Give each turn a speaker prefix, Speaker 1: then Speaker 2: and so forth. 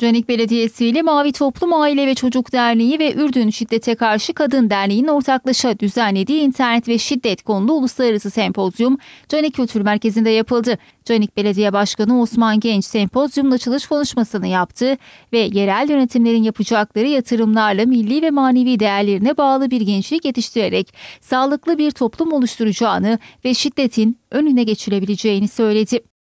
Speaker 1: Canik Belediyesi ile Mavi Toplum Aile ve Çocuk Derneği ve Ürdün Şiddete Karşı Kadın Derneği'nin ortaklaşa düzenlediği internet ve şiddet konulu uluslararası sempozyum Canik Kültür Merkezi'nde yapıldı. Canik Belediye Başkanı Osman Genç sempozyumun açılış konuşmasını yaptı ve yerel yönetimlerin yapacakları yatırımlarla milli ve manevi değerlerine bağlı bir gençlik yetiştirerek sağlıklı bir toplum oluşturacağını ve şiddetin önüne geçilebileceğini söyledi.